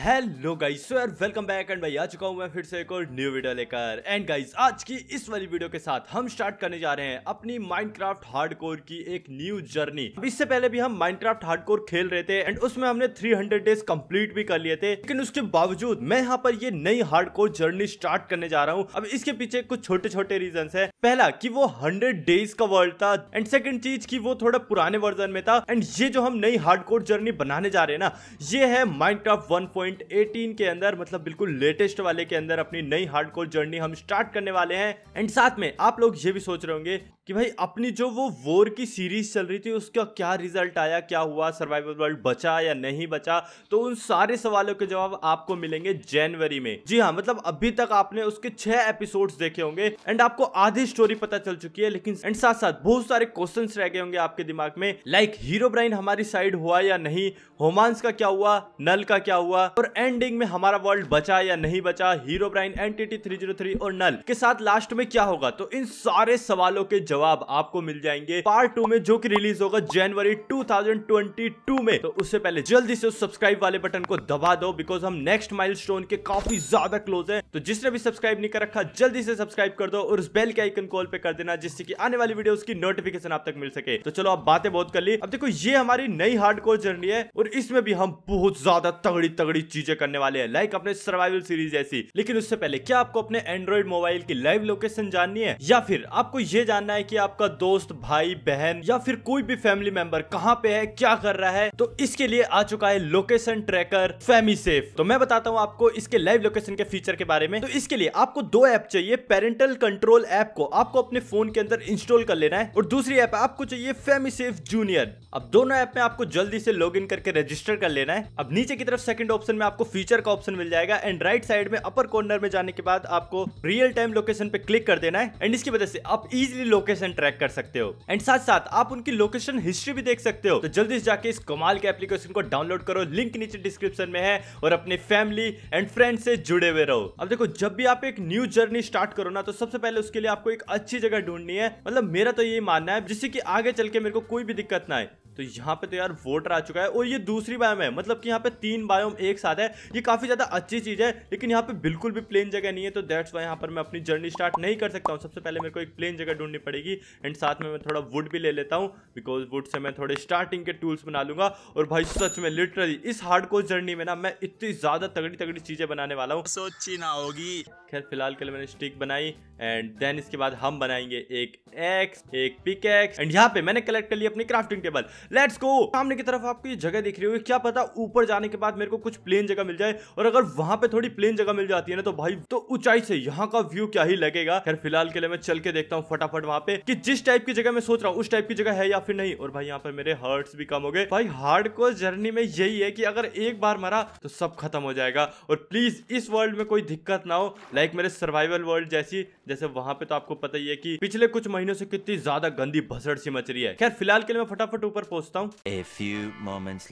Hello guys so यार welcome back and भाई आ चुका हूँ मैं फिर से एक और न्यू वीडियो लेकर एंड गाइस आज की इस वाली वीडियो के साथ हम स्टार्ट करने जा रहे हैं अपनी माइनक्राफ्ट हार्डकोर की एक न्यू जर्नी इससे पहले भी हम माइनक्राफ्ट हार्डकोर खेल रहे थे एंड उसमें हमने 300 डेज कंप्लीट भी कर लिए थे लेकिन उसके बावजूद मैं यहाँ पर ये नई हार्ड जर्नी स्टार्ट करने जा रहा हूँ अब इसके पीछे कुछ छोटे छोटे रीजन है पहला की वो हंड्रेड डेज का वर्ल्ड था एंड सेकेंड चीज की वो थोड़ा पुराने वर्जन में था एंड ये जो हम नई हार्ड जर्नी बनाने जा रहे हैं ना ये है माइंड वन 1.18 के अंदर मतलब बिल्कुल लेटेस्ट वाले के अंदर अपनी नई हार्डकोर जर्नी हम स्टार्ट करने वाले हैं एंड साथ में आप लोग ये भी सोच रहे होंगे कि भाई अपनी जो वो वॉर की सीरीज़ चल रही थी उसका क्या रिजल्ट आया क्या हुआ सर्वाइवल वर्ल्ड बचा या नहीं बचा तो उन सारे सवालों के जवाब आपको मिलेंगे जनवरी में जी हाँ मतलब अभी तक आपने उसके छह एपिसोड्स देखे होंगे एंड आपको आधी स्टोरी पता चल चुकी है लेकिन एंड साथ साथ बहुत सारे क्वेश्चन रह गए होंगे आपके दिमाग में लाइक हीरो ब्राइन हमारी साइड हुआ या नहीं होमांस का क्या हुआ नल का क्या हुआ और एंडिंग में हमारा वर्ल्ड बचा या नहीं बचा हीरो ब्राइन एनटीटी थ्री और नल के साथ लास्ट में क्या होगा तो इन सारे सवालों के जवाब जवाब आपको मिल जाएंगे पार्ट टू में जो की रिलीज होगा जनवरी 2022 में तो उससे पहले जल्दी से उस सब्सक्राइब वाले बटन को दबा दो बिकॉज हम नेक्स्ट माइलस्टोन के काफी ज्यादा क्लोज है तो जिसने भी सब्सक्राइब नहीं कर रखा जल्दी से सब्सक्राइब कर दो और उस बेल के आइकन कॉल पे कर देना जिससे कि आने वाली वीडियो की नोटिफिकेशन आप तक मिल सके तो चलो आप बातें बहुत कर ली अब देखो ये हमारी नई हार्डकोर जर्नी है और इसमें भी हम बहुत ज्यादा तगड़ी तगड़ी चीजें करने वाले हैं लाइक अपने सर्वाइवल सीरीज ऐसी लेकिन उससे पहले क्या आपको अपने एंड्रॉइड मोबाइल की लाइव लोकेशन जाननी है या फिर आपको ये जानना है कि आपका दोस्त भाई बहन या फिर कोई भी फैमिली मेंबर कहाँ पे है क्या कर रहा है तो इसके लिए आ चुका है लोकेशन ट्रैकर फैमी सेफ तो मैं बताता हूँ आपको इसके लाइव लोकेशन के फीचर के बारे में तो इसके लिए आपको दो ऐप चाहिए पेरेंटल कंट्रोल ऐप को आपको अपने फोन के अंदर इंस्टॉल कर लेना है और दूसरी ऐप आपको चाहिए फेमी सेफ जूनियर अब दोनों ऐप में आपको जल्दी से लॉग करके रजिस्टर कर लेना है अब नीचे की तरफ सेकंड ऑप्शन में आपको फीचर का ऑप्शन मिल जाएगा एंड राइट साइड में अपर कॉर्नर में जाने के बाद आपको रियल टाइम लोकेशन पे क्लिक कर देना है एंड इसकी वजह से आप इजिली लोकेशन लोकेशन ट्रैक कर सकते हो एंड साथ साथ आप उनकी लोकेशन हिस्ट्री भी देख सकते हो तो जल्दी से जाके इस कमाल के एप्लीकेशन को डाउनलोड करो लिंक नीचे डिस्क्रिप्शन में है और अपने फैमिली एंड फ्रेंड से जुड़े हुए रहो अब देखो जब भी आप एक न्यू जर्नी स्टार्ट करो ना तो सबसे पहले उसके लिए आपको एक अच्छी जगह ढूंढनी है मतलब मेरा तो यही मानना है जिससे की आगे चल के मेरे को कोई भी दिक्कत ना आए तो यहाँ पे तो यार वोटर आ चुका है और ये दूसरी बायोम है मतलब कि यहाँ पे तीन बायोम एक साथ है ये काफ़ी ज़्यादा अच्छी चीज़ है लेकिन यहाँ पे बिल्कुल भी प्लेन जगह नहीं है तो दैट्स वाई यहाँ पर मैं अपनी जर्नी स्टार्ट नहीं कर सकता हूँ सबसे पहले मेरे को एक प्लेन जगह ढूंढनी पड़ेगी एंड साथ में मैं थोड़ा वुड भी ले लेता हूँ बिकॉज वुड से मैं थोड़े स्टार्टिंग के टूल्स बना लूंगा और भाई सच में लिटरली इस हार्ड कोर जर्नी में ना मैं इतनी ज़्यादा तगड़ी तगड़ी चीज़ें बनाने वाला हूँ सोची ना होगी खैर फिलहाल के लिए मैंने स्टिक बनाई एंड देन इसके बाद हम बनाएंगे एक एक्स एक पिक एक्स एंड यहाँ पे मैंने कलेक्ट कर लिया अपनी क्राफ्टिंग टेबल लेट्स गो सामने की तरफ आपको ये जगह दिख रही होगी क्या पता ऊपर जाने के बाद मेरे को कुछ प्लेन जगह मिल जाए और अगर वहां पे थोड़ी प्लेन जगह मिल जाती है ना तो भाई तो ऊंचाई से यहाँ का व्यू क्या ही लगेगा खैर फिलहाल के लिए मैं चल के देखता हूँ फटाफट वहाँ पे कि जिस टाइप की जगह मैं सोच रहा हूँ उस टाइप की जगह है या फिर नहीं और भाई यहाँ पे मेरे हर्ट्स भी कम हो गए भाई हार्ड को जर्नी में यही है कि अगर एक बार मरा तो सब खत्म हो जाएगा और प्लीज इस वर्ल्ड में कोई दिक्कत ना हो लाइक मेरे सर्वाइवल वर्ल्ड जैसी जैसे वहां पे तो आपको पता ही है कि पिछले कुछ महीनों से कितनी ज्यादा गंदी भसड़ सी मच रही है खैर फिलहाल के लिए मैं फटाफट ऊपर पहुंचता हूँ मोमेंट्स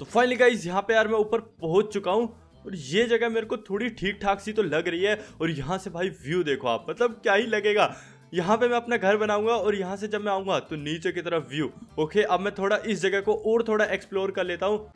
तो फाइनली गाइज यहाँ पे यार मैं ऊपर पहुंच चुका हूँ और ये जगह मेरे को थोड़ी ठीक ठाक सी तो लग रही है और यहाँ से भाई व्यू देखो आप मतलब क्या ही लगेगा यहाँ पे मैं अपना घर बनाऊंगा और यहाँ से जब मैं आऊंगा तो नीचे की तरफ व्यू ओके अब मैं थोड़ा इस जगह को और थोड़ा एक्सप्लोर कर लेता हूँ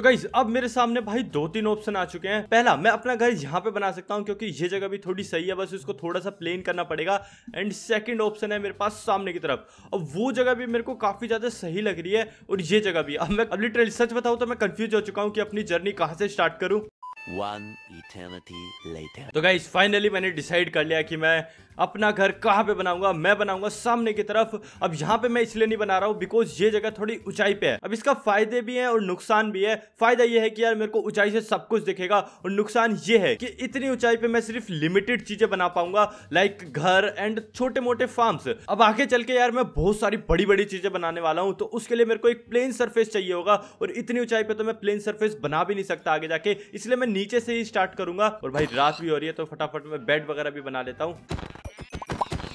तो गाइज अब मेरे सामने भाई दो तीन ऑप्शन आ चुके हैं पहला मैं अपना घर यहाँ पे बना सकता हूँ क्योंकि ये जगह भी थोड़ी सही है बस इसको थोड़ा सा प्लेन करना पड़ेगा एंड सेकंड ऑप्शन है मेरे पास सामने की तरफ अब वो जगह भी मेरे को काफ़ी ज़्यादा सही लग रही है और ये जगह भी अब मैं अब लिटरली सच बताऊँ तो मैं कंफ्यूज हो चुका हूँ कि अपनी जर्नी कहाँ से स्टार्ट करूँ One eternity later. तो गाइज फाइनली मैंने डिसाइड कर लिया कि मैं अपना घर कहाँ पे बनाऊंगा मैं बनाऊंगा सामने की तरफ अब यहाँ पे मैं इसलिए नहीं बना रहा हूँ बिकॉज ये जगह थोड़ी ऊंचाई पे है अब इसका फायदे भी है और नुकसान भी है फायदा ये है कि यार मेरे को ऊंचाई से सब कुछ दिखेगा और नुकसान ये है कि इतनी ऊंचाई पे मैं सिर्फ लिमिटेड चीजें बना पाऊंगा लाइक घर एंड छोटे मोटे फार्म्स अब आगे चल के यार मैं बहुत सारी बड़ी बड़ी चीजें बनाने वाला हूँ तो उसके लिए मेरे को एक प्लेन सर्फेस चाहिए होगा और इतनी ऊंचाई पे तो मैं प्लेन सर्फेस बना भी नहीं सकता आगे जाके इसलिए मैं नीचे से ही स्टार्ट करूंगा और भाई रात भी हो रही है तो फटाफट मैं बेड वगैरह भी बना लेता हूँ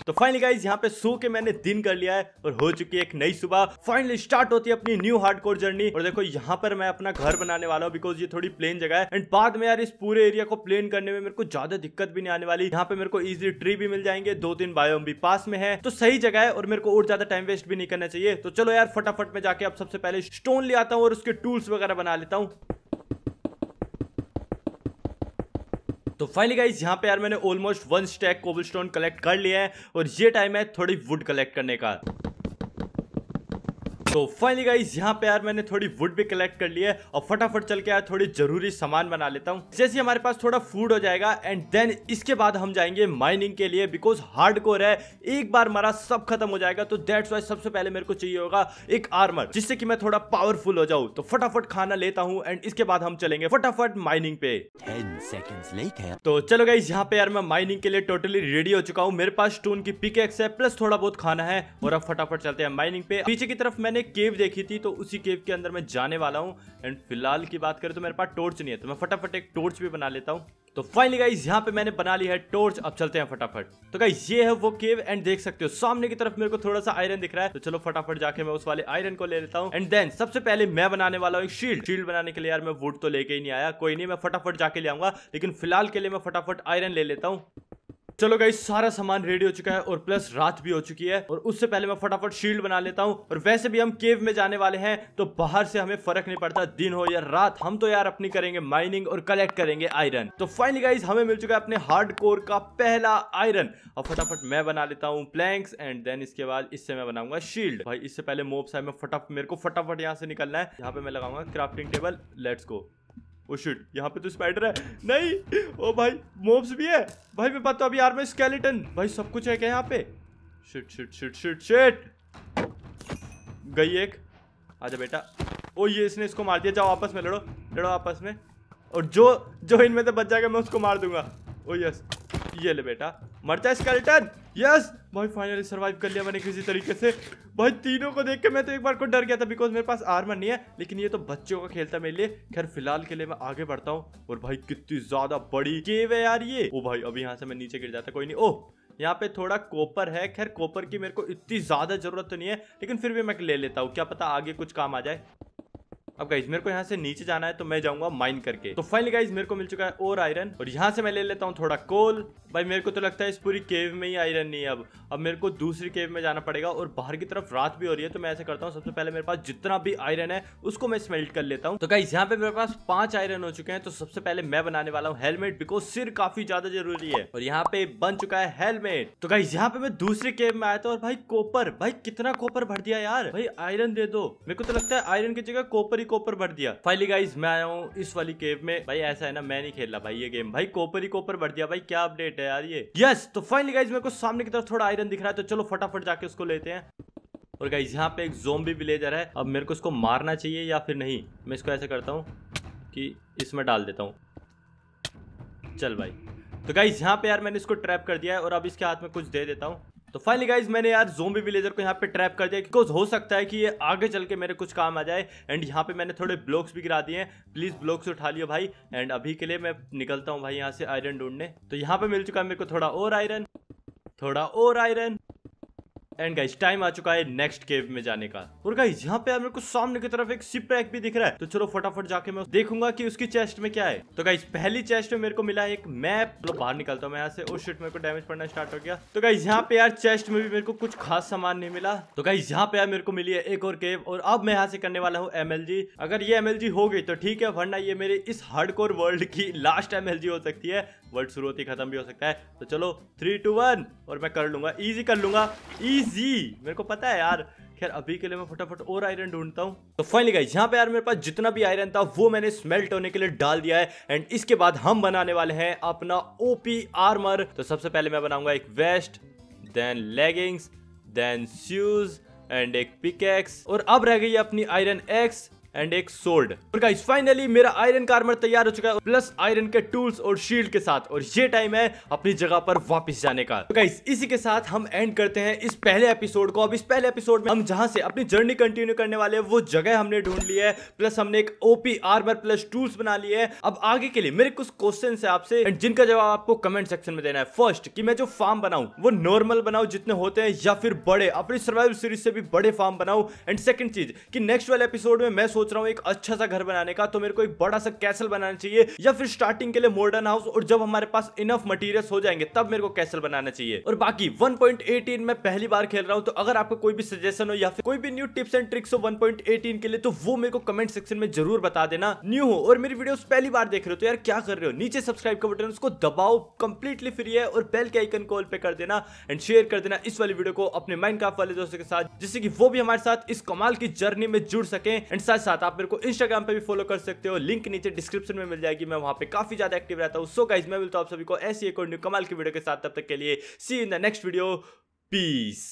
तो फाइनली गाइज यहाँ पे सो के मैंने दिन कर लिया है और हो चुकी है एक नई सुबह फाइनली स्टार्ट होती है अपनी न्यू हार्डकोर जर्नी और देखो यहाँ पर मैं अपना घर बनाने वाला हूँ बिकॉज ये थोड़ी प्लेन जगह है एंड बाद में यार इस पूरे एरिया को प्लेन करने में मेरे को ज्यादा दिक्कत भी नहीं आने वाली यहाँ पे मेरे को इजिली ट्री भी मिल जाएंगे दो तीन बायोम भी पास में है तो सही जगह है और मेरे को और ज्यादा टाइम वेस्ट भी नहीं करना चाहिए तो चलो यार फटाफट में जाके अब सबसे पहले स्टोन ले आता हूँ और उसके टूल्स वगैरह बना लेता हूँ तो फाइनली गाइज यहाँ पे यार मैंने almost one stack cobble collect कर लिया है और ये टाइम है थोड़ी वुड कलेक्ट करने का तो फाइनली गाइस यहाँ पे यार मैंने थोड़ी वुड भी कलेक्ट कर लिया है और फटाफट चल के यार थोड़ी जरूरी सामान बना लेता हूँ जैसे हमारे पास थोड़ा फूड हो जाएगा एंड देन इसके बाद हम जाएंगे माइनिंग के लिए बिकॉज हार्ड कोर है एक बार हमारा सब खत्म हो जाएगा तो दैट्स वाई सबसे पहले मेरे को चाहिए होगा एक आर्मर जिससे कि मैं थोड़ा पावरफुल हो जाऊँ तो फटाफट खाना लेता हूँ एंड इसके बाद हम चलेंगे फटाफट माइनिंग पे तो चलो गाइज यहाँ पे यार मैं माइनिंग के लिए टोटली रेडी हो चुका हूँ मेरे पास स्टोन की पिकेक्स है प्लस थोड़ा बहुत खाना है और अब फटाफट चलते हैं माइनिंग पे पीछे की तरफ मैंने एक केव देखी थी तो उसी केव के अंदर मैं जाने वाला हूँ एंड फिलहाल की बात करें तो मेरे पास टॉर्च नहीं है तो मैं फटाफट एक टॉर्च भी बना लेता हूँ तो फाइनली गाइज यहाँ पे मैंने बना ली है टॉर्च अब चलते हैं फटाफट तो गाइज ये है वो केव एंड देख सकते हो सामने की तरफ मेरे को थोड़ा सा आयरन दिख रहा है तो चलो फटाफट जाके मैं उस वाले आयरन को ले लेता हूँ एंड देन सबसे पहले मैं बनाने वाला हूँ एक शील्ड शील्ड बनाने के लिए यार मैं वुड तो लेके ही नहीं आया कोई नहीं मैं फटाफट जाके ले आऊंगा लेकिन फिलहाल के लिए मैं फटाफट आयरन ले लेता हूँ चलो गाइस सारा सामान रेडी हो चुका है और प्लस रात भी हो चुकी है और उससे पहले मैं फटाफट शील्ड बना लेता हूँ और वैसे भी हम केव में जाने वाले हैं तो बाहर से हमें फर्क नहीं पड़ता दिन हो या रात हम तो यार अपनी करेंगे माइनिंग और कलेक्ट करेंगे आयरन तो फाइनली गाइज हमें मिल चुका है अपने हार्ड कोर का पहला आयरन और फटाफट मैं बना लेता हूँ प्लैंक्स एंड देन इसके बाद इससे मैं बनाऊंगा शील्ड भाई इससे पहले मोब्स है मैं फटाफट मेरे को फटाफट यहाँ से निकलना है यहाँ पे मैं लगाऊंगा क्राफ्टिंग टेबल लेट्स को ओ oh, शिट यहाँ पे तो स्पाइडर है नहीं ओ oh, भाई मोब्स भी है भाई मैं पता अभी यार मैं स्केलेटन भाई सब कुछ है क्या यहाँ पे shit shit shit shit shit गई एक आजा बेटा ओ oh, ये इसने इसको मार दिया जाओ आपस में लड़ो लड़ो आपस में और जो जो इनमें से बच जाएगा मैं उसको मार दूंगा ओ यस ये ले बेटा मरता है स्केलेटन यस भाई फाइनली सर्वाइव कर लिया मैंने किसी तरीके से भाई तीनों को देख के मैं तो एक बार को डर गया था बिकॉज मेरे पास आर्मर नहीं है लेकिन ये तो बच्चों का खेलता मेरे लिए खैर फिलहाल के लिए मैं आगे बढ़ता हूँ और भाई कितनी ज्यादा बड़ी केव है यार ये ओ भाई अभी यहाँ से मैं नीचे गिर जाता कोई नहीं ओह यहाँ पे थोड़ा कोपर है खैर कोपर की मेरे को इतनी ज्यादा जरूरत तो नहीं है लेकिन फिर भी मैं ले लेता हूँ क्या पता आगे कुछ काम आ जाए अब गाइज मेरे को यहाँ से नीचे जाना है तो मैं जाऊंगा माइन करके तो फाइनली गाइज मेरे को मिल चुका है और आयरन और यहाँ से मैं ले लेता हूँ थोड़ा कोल भाई मेरे को तो लगता है इस पूरी केव में ही आयरन नहीं है अब अब मेरे को दूसरी केव में जाना पड़ेगा और बाहर की तरफ रात भी हो रही है तो मैं ऐसे करता हूँ सबसे पहले मेरे पास जितना भी आयरन है उसको मैं स्मेल्ट कर लेता हूँ तो गाइज यहाँ पे मेरे पास पांच आयरन हो चुके हैं तो सबसे पहले मैं बनाने वाला हूँ हेलमेट बिकॉज सिर काफी ज्यादा जरूरी है और यहाँ पे बन चुका है हेलमेट तो गाइज यहाँ पे मैं दूसरे केव में आया था और भाई कोपर भाई कितना कोपर भर दिया यार भाई आयरन दे दो मेरे को तो लगता है आयरन की जगह कोपर ही कोपर बढ़ दिया फाइली गाइज मैं आया हूँ इस वाली केव में भाई ऐसा है ना मैं नहीं खेला भाई ये गेम भाई कोपर ही कोपर बढ़ दिया भाई क्या अपडेट है यार ये यस तो फाइनली गाइज मेरे को सामने की तरफ थोड़ा आयरन दिख रहा है तो चलो फटाफट जाके उसको लेते हैं और गाइज यहाँ पे एक जोम्बी विलेजर है अब मेरे को इसको मारना चाहिए या फिर नहीं मैं इसको ऐसा करता हूँ कि इसमें डाल देता हूँ चल भाई तो गाइज यहाँ पे यार मैंने इसको ट्रैप कर दिया है और अब इसके हाथ में कुछ दे देता हूँ तो फाइनली गाइज मैंने यार जोम्बी विलेजर को यहाँ पे ट्रैप कर दिया बिकॉज हो सकता है कि ये आगे चल के मेरे कुछ काम आ जाए एंड यहाँ पे मैंने थोड़े ब्लॉक्स भी गिरा दिए हैं प्लीज़ ब्लॉक्स उठा लियो भाई एंड अभी के लिए मैं निकलता हूँ भाई यहाँ से आयरन ढूंढने तो यहाँ पे मिल चुका है मेरे को थोड़ा और आयरन थोड़ा और आयरन एंड गाइस टाइम आ चुका है नेक्स्ट केव में जाने का और गाइस यहाँ पे मेरे को सामने की तरफ एक सिप रैक भी दिख रहा है तो चलो फटाफट जाके मैं देखूंगा कि उसकी चेस्ट में क्या है तो गाइस पहली चेस्ट में मेरे को मिला एक मैप तो बाहर निकलता हूँ मैं यहाँ से उस oh शिट मेरे को डैमेज पड़ना स्टार्ट हो गया तो गाइज यहाँ पे यार चेस्ट में भी मेरे को कुछ खास सामान नहीं मिला तो गाइज यहाँ पे यार मेरे को मिली है एक और केव और अब मैं यहाँ से करने वाला हूँ एम अगर ये एम हो गई तो ठीक है वरना ये मेरे इस हार्ड वर्ल्ड की लास्ट एम हो सकती है वर्ल्ड शुरू होती खत्म भी हो सकता है तो चलो थ्री टू वन और मैं कर लूंगा ईजी कर लूंगा ईजी मेरे को पता है यार खैर अभी के लिए मैं फटाफट और आयरन ढूंढता हूँ तो फाइनली गाइस यहाँ पे यार मेरे पास जितना भी आयरन था वो मैंने स्मेल्ट होने के लिए डाल दिया है एंड इसके बाद हम बनाने वाले हैं अपना ओपी आर्मर तो सबसे पहले मैं बनाऊंगा एक vest then leggings then shoes and एक पिकेक्स और अब रह गई अपनी आयरन एक्स एंड एक सोल्ड और गाइस फाइनली मेरा आयरन कार्मर तैयार हो चुका है प्लस आयरन के टूल्स और शील्ड के साथ और ये टाइम है अपनी जगह पर वापस जाने का तो गाइस इसी के साथ हम एंड करते हैं इस पहले एपिसोड को अब इस पहले एपिसोड में हम जहां से अपनी जर्नी कंटिन्यू करने वाले वो जगह हमने ढूंढ ली है प्लस हमने एक ओपी आर्मर प्लस टूल्स बना लिए है अब आगे के लिए मेरे कुछ क्वेश्चन है आपसे जिनका जवाब आपको कमेंट सेक्शन में देना है फर्स्ट की मैं जो फार्म बनाऊ वो नॉर्मल बनाऊ जितने होते हैं या फिर बड़े अपनी सर्वाइवल सीरीज से भी बड़े फार्म बनाऊ एंड सेकंड चीज की नेक्स्ट वाले एपिसोड में मैं सोच सोच रहा हूँ एक अच्छा सा घर बनाने का तो मेरे को एक बड़ा सा कैसल बनाना चाहिए या फिर स्टार्टिंग के लिए मॉडर्न हाउस और जब हमारे पास इनफ मटीरियल हो जाएंगे तब मेरे को कैसल बनाना चाहिए और बाकी 1.18 मैं पहली बार खेल रहा हूँ तो अगर आपको कोई भी सजेशन हो या फिर कोई भी न्यू टिप्स एंड ट्रिक्स हो 1.18 के लिए तो वो मेरे को कमेंट सेक्शन में जरूर बता देना न्यू हो और मेरी वीडियो पहली बार देख रहे हो तो यार क्या कर रहे हो नीचे सब्सक्राइब का बटन उसको दबाओ कंप्लीटली फ्री है और बेल के आइकन कॉल पे कर देना एंड शेयर कर देना इस वाली वीडियो को अपने माइंड वाले दोस्तों के साथ जिससे कि वो भी हमारे साथ इस कमाल की जर्नी में जुड़ सके एंड साथ साथ साथ आप मेरे को इंस्टाग्राम पे भी फॉलो कर सकते हो लिंक नीचे डिस्क्रिप्शन में मिल जाएगी मैं वहां पे काफी ज्यादा एक्टिव रहता हूँ सो गाइज मैं मिलता हूँ आप सभी को ऐसी एक और न्यू कमाल की वीडियो के साथ तब तक के लिए see in the next video piece